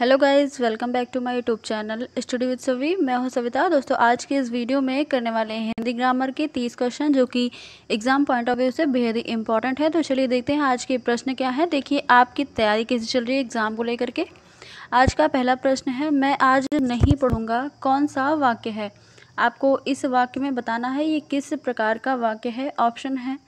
hello guys welcome back to my YouTube channel study with Savi मैं हूं सविता दोस्तों आज के इस वीडियो में करने वाले हैं हिंदी ग्रामर के 30 क्वेश्चन जो कि एग्जाम पॉइंट ऑफ व्यू से बेहद ही इंपॉर्टेंट है तो चलिए देखते हैं आज के प्रश्न क्या है देखिए आपकी तैयारी कैसे चल रही है एग्ज़ाम को लेकर के आज का पहला प्रश्न है मैं आज नहीं पढ़ूँगा कौन सा वाक्य है आपको इस वाक्य में बताना है ये किस प्रकार का वाक्य है ऑप्शन है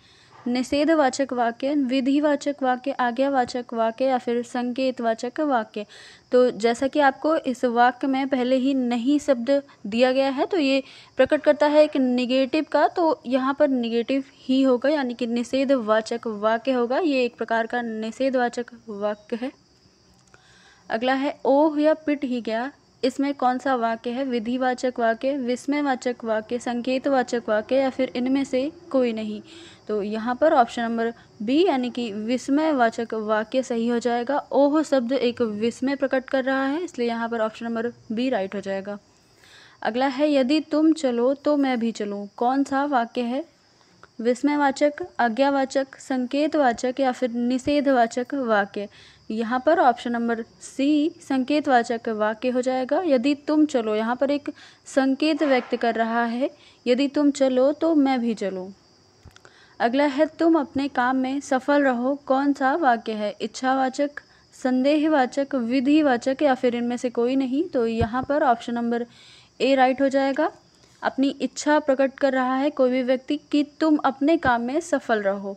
निषेधवाचक वाक्य विधिवाचक वाक्य आज्ञावाचक वाक्य या फिर संकेतवाचक वाक्य तो जैसा कि आपको इस वाक्य में पहले ही नहीं शब्द दिया गया है तो ये प्रकट करता है एक निगेटिव का तो यहाँ पर निगेटिव ही होगा यानी कि निषेधवाचक वाक्य होगा ये एक प्रकार का निषेधवाचक वाक्य है अगला है ओह या पिट ही गया इसमें कौन सा वाक्य है विधिवाचक वाक्य विस्मयवाचक वाक्य संकेतवाचक वाक्य या फिर इनमें से कोई नहीं तो यहाँ पर ऑप्शन नंबर बी यानी कि विस्मयवाचक वाक्य सही हो जाएगा ओह शब्द एक विस्मय प्रकट कर रहा है इसलिए यहाँ पर ऑप्शन नंबर बी राइट हो जाएगा अगला है यदि तुम चलो तो मैं भी चलूँ कौन सा वाक्य है विस्मयवाचक आज्ञावाचक संकेतवाचक या फिर निषेधवाचक वाक्य यहाँ पर ऑप्शन नंबर सी संकेतवाचक वाक्य हो जाएगा यदि तुम चलो यहाँ पर एक संकेत व्यक्त कर रहा है यदि तुम चलो तो मैं भी चलूँ अगला है तुम अपने काम में सफल रहो कौन सा वाक्य है इच्छावाचक संदेहवाचक विधिवाचक या फिर इनमें से कोई नहीं तो यहाँ पर ऑप्शन नंबर ए राइट हो जाएगा अपनी इच्छा प्रकट कर रहा है कोई भी व्यक्ति कि तुम अपने काम में सफल रहो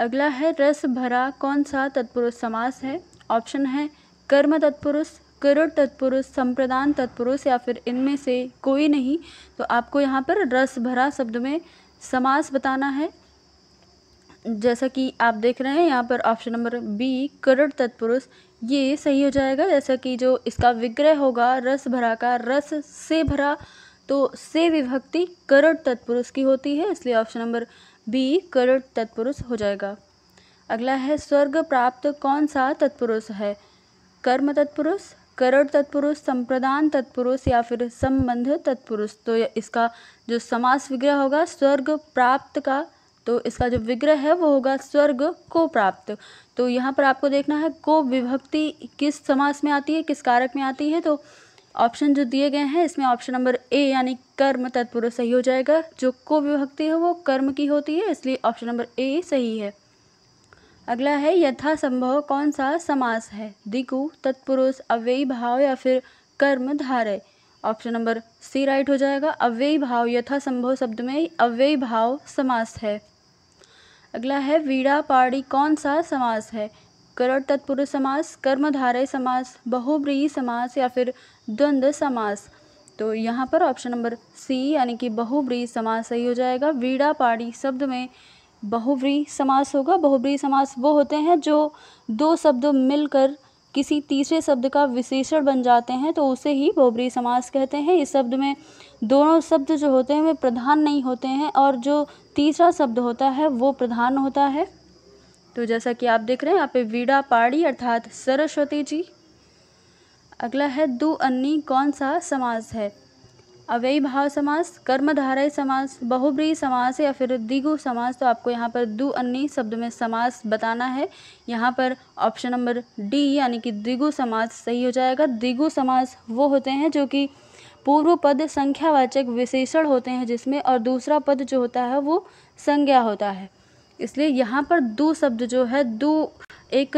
अगला है रस भरा कौन सा तत्पुरुष समास है ऑप्शन है कर्म तत्पुरुष करुण तत्पुरुष संप्रदान तत्पुरुष या फिर इनमें से कोई नहीं तो आपको यहाँ पर रस भरा शब्द में समास बताना है जैसा कि आप देख रहे हैं यहाँ पर ऑप्शन नंबर बी करुण तत्पुरुष ये सही हो जाएगा जैसा कि जो इसका विग्रह होगा रस भरा का रस से भरा तो से विभक्ति करुण तत्पुरुष की होती है इसलिए ऑप्शन नंबर भी करण तत्पुरुष हो जाएगा अगला है स्वर्ग प्राप्त कौन सा तत्पुरुष है कर्म तत्पुरुष करण तत्पुरुष संप्रदान तत्पुरुष या फिर संबंध तत्पुरुष तो इसका जो समास विग्रह होगा स्वर्ग प्राप्त का तो इसका जो विग्रह है वो होगा स्वर्ग को प्राप्त तो यहाँ पर आपको देखना है को विभक्ति किस समास में आती है किस कारक में आती है तो ऑप्शन जो दिए गए हैं इसमें ऑप्शन नंबर ए यानी कर्म तत्पुरुष सही हो जाएगा जो को विभक्ति है वो कर्म की होती है इसलिए ऑप्शन नंबर ए सही है अगला है यथासंभव कौन सा समास है दिकु तत्पुरुष अव्ययी भाव या फिर कर्म धारय ऑप्शन नंबर सी राइट हो जाएगा अव्ययी भाव यथासंभव शब्द में अव्ययी भाव समास है अगला है वीड़ा पाड़ी कौन सा समास है करण तत्पुरुष समास कर्मधारय समास बहुब्रीही समास या फिर द्वंद्व समास तो यहाँ पर ऑप्शन नंबर सी यानी कि बहुब्री समास सही हो जाएगा वीड़ा पाड़ी शब्द में बहुब्रीही समास होगा बहुब्री समास वो होते हैं जो दो शब्द मिलकर किसी तीसरे शब्द का विशेषण बन जाते हैं तो उसे ही बहुब्री समास कहते हैं इस शब्द में दोनों शब्द जो होते हैं वे प्रधान नहीं होते हैं और जो तीसरा शब्द होता है वो प्रधान होता है तो जैसा कि आप देख रहे हैं यहाँ पे वीड़ा पाड़ी अर्थात सरस्वती जी अगला है दु अन्नी कौन सा समास है अव्ययी भाव समास कर्मधारय समास बहुब्री समास या फिर दिगु समास तो आपको यहाँ पर दु अन्नी शब्द में समास बताना है यहाँ पर ऑप्शन नंबर डी यानी कि दिगु समास सही हो जाएगा दिगु समास वो होते हैं जो कि पूर्व पद संख्यावाचक विशेषण होते हैं जिसमें और दूसरा पद जो होता है वो संज्ञा होता है इसलिए यहाँ पर दो शब्द जो है दो एक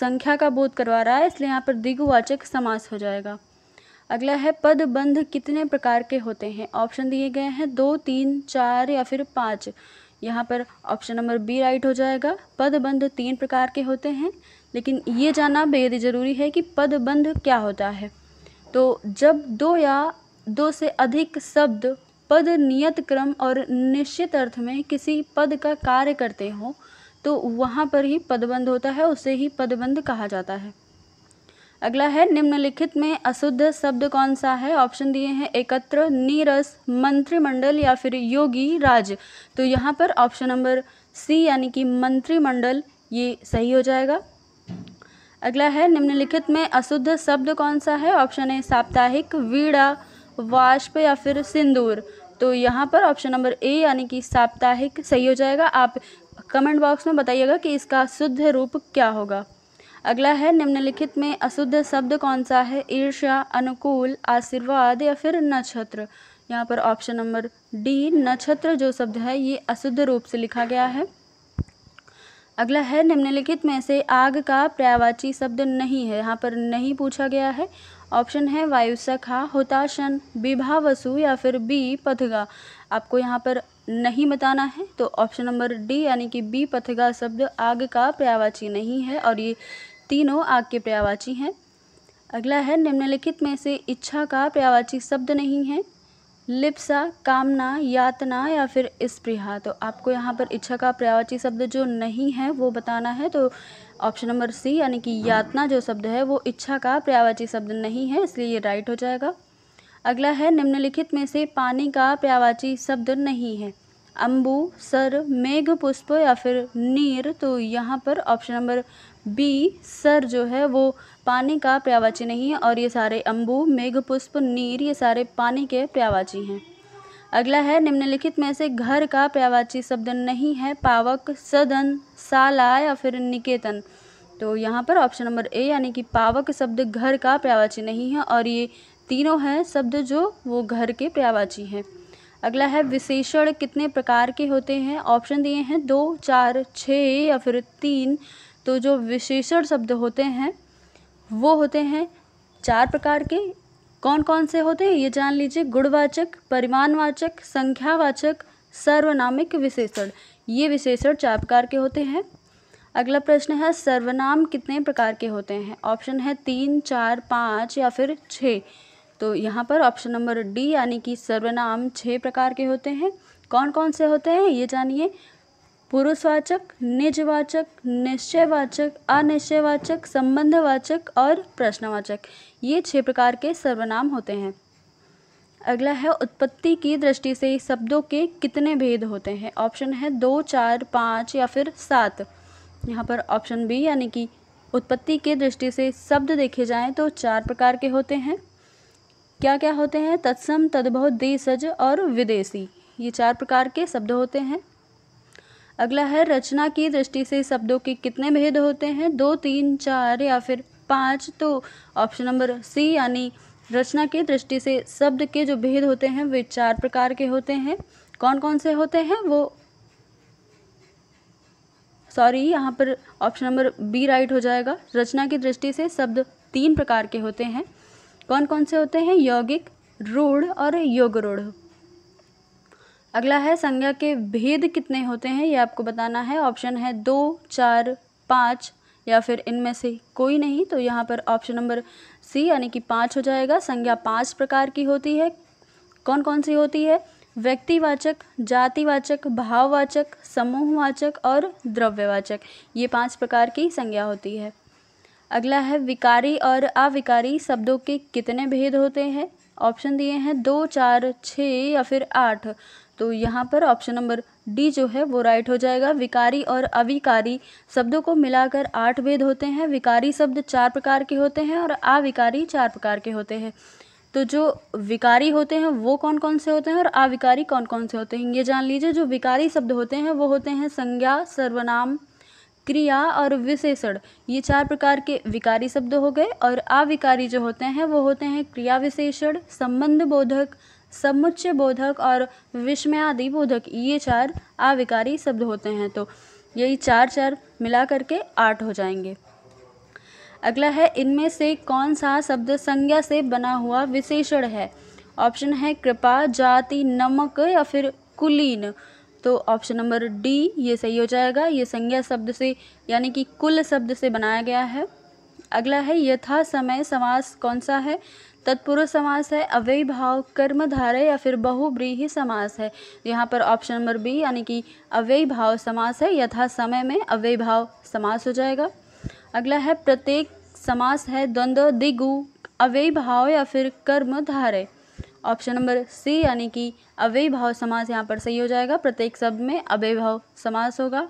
संख्या का बोध करवा रहा है इसलिए यहाँ पर दिग्वाचक समास हो जाएगा अगला है पद बंध कितने प्रकार के होते हैं ऑप्शन दिए गए हैं दो तीन चार या फिर पाँच यहाँ पर ऑप्शन नंबर बी राइट हो जाएगा पद बंध तीन प्रकार के होते हैं लेकिन ये जानना बेहद ज़रूरी है कि पद बंध क्या होता है तो जब दो या दो से अधिक शब्द पद नियत क्रम और निश्चित अर्थ में किसी पद का कार्य करते हों तो वहाँ पर ही पदबंध होता है उसे ही पदबंध कहा जाता है अगला है निम्नलिखित में अशुद्ध शब्द कौन सा है ऑप्शन दिए हैं एकत्र नीरस मंत्रिमंडल या फिर योगी राज तो यहाँ पर ऑप्शन नंबर सी यानी कि मंत्रिमंडल ये सही हो जाएगा अगला है निम्नलिखित में अशुद्ध शब्द कौन सा है ऑप्शन है साप्ताहिक वीड़ा वाष्प या फिर सिंदूर तो यहाँ पर ऑप्शन नंबर ए यानी कि साप्ताहिक सही हो जाएगा आप कमेंट बॉक्स में बताइएगा कि इसका शुद्ध रूप क्या होगा अगला है निम्नलिखित में अशुद्ध शब्द कौन सा है ईर्ष्या अनुकूल आशीर्वाद या फिर नक्षत्र यहाँ पर ऑप्शन नंबर डी नक्षत्र जो शब्द है ये अशुद्ध रूप से लिखा गया है अगला है निम्नलिखित में से आग का पर्यावाची शब्द नहीं है यहाँ पर नहीं पूछा गया है ऑप्शन है सखा होताशन विभा वसु या फिर बी पथगा आपको यहाँ पर नहीं बताना है तो ऑप्शन नंबर डी यानी कि बी पथगा शब्द आग का पर्यावाची नहीं है और ये तीनों आग के पर्यावाची हैं अगला है निम्नलिखित में से इच्छा का पर्यावाची शब्द नहीं है लिप्सा कामना यातना या फिर स्प्रिहा तो आपको यहाँ पर इच्छा का पर्यावाची शब्द जो नहीं है वो बताना है तो ऑप्शन नंबर सी यानी कि यातना जो शब्द है वो इच्छा का पर्यावाची शब्द नहीं है इसलिए ये राइट हो जाएगा अगला है निम्नलिखित में से पानी का पर्यावाची शब्द नहीं है अम्बू सर मेघ पुष्प या फिर नीर तो यहाँ पर ऑप्शन नंबर बी सर जो है वो पानी का प्रयावाची नहीं है और ये सारे अम्बू मेघ पुष्प नीर ये सारे पानी के प्रयावाची हैं अगला है निम्नलिखित में से घर का प्रयावाची शब्द नहीं है पावक सदन साला या फिर निकेतन तो यहाँ पर ऑप्शन नंबर ए यानी कि पावक शब्द घर का प्रयावाची नहीं है और ये तीनों हैं शब्द जो वो घर के प्रयावाची हैं अगला है विशेषण कितने प्रकार के होते हैं ऑप्शन दिए हैं दो चार छः या फिर तीन तो जो विशेषण शब्द होते हैं वो होते हैं चार प्रकार के कौन कौन से होते हैं ये जान लीजिए गुणवाचक परिमाणवाचक संख्यावाचक सर्वनामिक विशेषण ये विशेषण चार प्रकार के होते हैं अगला प्रश्न है सर्वनाम कितने प्रकार के होते हैं ऑप्शन है तीन चार पाँच या फिर छः तो यहाँ पर ऑप्शन नंबर डी यानी कि सर्वनाम छः प्रकार के होते हैं कौन कौन से होते हैं ये जानिए पुरुषवाचक निजवाचक निश्चयवाचक अनिश्चयवाचक संबंधवाचक और प्रश्नवाचक ये छः प्रकार के सर्वनाम होते हैं अगला है उत्पत्ति की दृष्टि से शब्दों के कितने भेद होते हैं ऑप्शन है दो चार पाँच या फिर सात यहाँ पर ऑप्शन बी यानी कि उत्पत्ति के दृष्टि से शब्द देखे जाएं तो चार प्रकार के होते हैं क्या क्या होते हैं तत्सम तद्भव देशज और विदेशी ये चार प्रकार के शब्द होते हैं अगला है रचना की दृष्टि से शब्दों के कितने भेद होते हैं दो तीन चार या फिर पाँच तो ऑप्शन नंबर सी यानी रचना की दृष्टि से शब्द के जो भेद होते हैं वे चार प्रकार के होते हैं कौन कौन से होते हैं वो सॉरी यहाँ पर ऑप्शन नंबर बी राइट हो जाएगा रचना की दृष्टि से शब्द तीन प्रकार के होते हैं कौन कौन से होते हैं यौगिक रूढ़ और योग रूढ़ अगला है संज्ञा के भेद कितने होते हैं ये आपको बताना है ऑप्शन है दो चार पाँच या फिर इनमें से कोई नहीं तो यहाँ पर ऑप्शन नंबर सी यानी कि पाँच हो जाएगा संज्ञा पाँच प्रकार की होती है कौन कौन सी होती है व्यक्तिवाचक जातिवाचक भाववाचक समूहवाचक और द्रव्यवाचक ये पांच प्रकार की संज्ञा होती है अगला है विकारी और अविकारी शब्दों के कितने भेद होते हैं ऑप्शन दिए हैं दो चार छः या फिर आठ तो यहाँ पर ऑप्शन नंबर डी जो है वो राइट हो जाएगा विकारी और अविकारी शब्दों को मिलाकर आठ भेद होते हैं विकारी शब्द चार प्रकार के होते हैं और अविकारी चार प्रकार के होते हैं तो जो विकारी होते हैं वो कौन कौन से होते हैं और अविकारी कौन कौन से होते हैं ये जान लीजिए जो विकारी शब्द होते हैं वो होते हैं संज्ञा सर्वनाम क्रिया और विशेषण ये चार प्रकार के विकारी शब्द हो गए और अविकारी जो होते हैं वो होते हैं क्रिया विशेषण संबंध बोधक समुच्चय बोधक और विस्मयादि बोधक ये चार अविकारी शब्द होते हैं तो यही चार चार मिला करके आठ हो जाएंगे अगला है इनमें से कौन सा शब्द संज्ञा से बना हुआ विशेषण है ऑप्शन है कृपा जाति नमक या फिर कुलीन तो ऑप्शन नंबर डी ये सही हो जाएगा ये संज्ञा शब्द से यानी कि कुल शब्द से बनाया गया है अगला है यथा समय समास कौन सा है तत्पुरुष समास है अव्यय भाव कर्मधारय या फिर बहुब्रीही समास है यहाँ पर ऑप्शन नंबर बी यानी कि अव्यय भाव समास है यथा समय में अव्यय भाव समास हो जाएगा अगला है प्रत्येक समास है द्वंद्व दिगु अव्यय भाव या फिर कर्मधारय ऑप्शन नंबर सी यानी कि अव्ययी भाव समास यहाँ पर सही हो जाएगा प्रत्येक शब्द में अव्ययी भाव समास होगा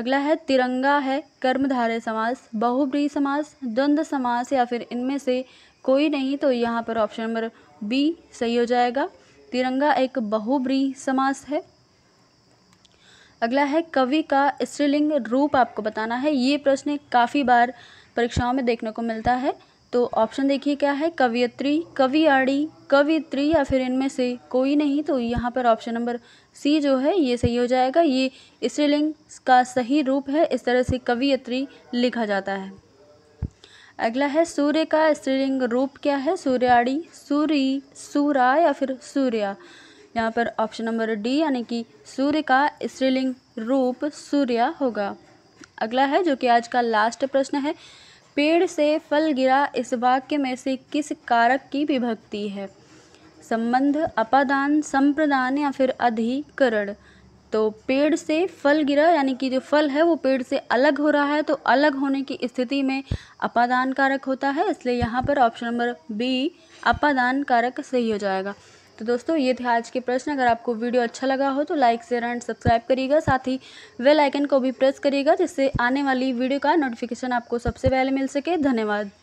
अगला है तिरंगा है कर्मधारय समास बहुब्री समास द्वंद्व समास या फिर इनमें से कोई नहीं तो यहाँ पर ऑप्शन नंबर बी सही हो जाएगा तिरंगा एक बहुब्री समास है अगला है कवि का स्त्रीलिंग रूप आपको बताना है ये प्रश्न काफ़ी बार परीक्षाओं में देखने को मिलता है तो ऑप्शन देखिए क्या है कवियत्री कवियाड़ी कवित्री या फिर इनमें से कोई नहीं तो यहाँ पर ऑप्शन नंबर सी जो है ये सही हो जाएगा ये स्त्रीलिंग का सही रूप है इस तरह से कवियत्री लिखा जाता है अगला है सूर्य का स्त्रीलिंग रूप क्या है सूर्याड़ी सूरी सूरा या फिर सूर्या यहाँ पर ऑप्शन नंबर डी यानी कि सूर्य का स्त्रीलिंग रूप सूर्या होगा अगला है जो कि आज का लास्ट प्रश्न है पेड़ से फल गिरा इस वाक्य में से किस कारक की विभक्ति है संबंध अपादान संप्रदान या फिर अधिकरण तो पेड़ से फल गिरा यानी कि जो फल है वो पेड़ से अलग हो रहा है तो अलग होने की स्थिति में अपादान कारक होता है इसलिए यहाँ पर ऑप्शन नंबर बी अपादान कारक सही हो जाएगा तो दोस्तों ये थे आज के प्रश्न अगर आपको वीडियो अच्छा लगा हो तो लाइक शेयर एंड सब्सक्राइब करिएगा साथ ही वेल आइकन को भी प्रेस करिएगा जिससे आने वाली वीडियो का नोटिफिकेशन आपको सबसे पहले मिल सके धन्यवाद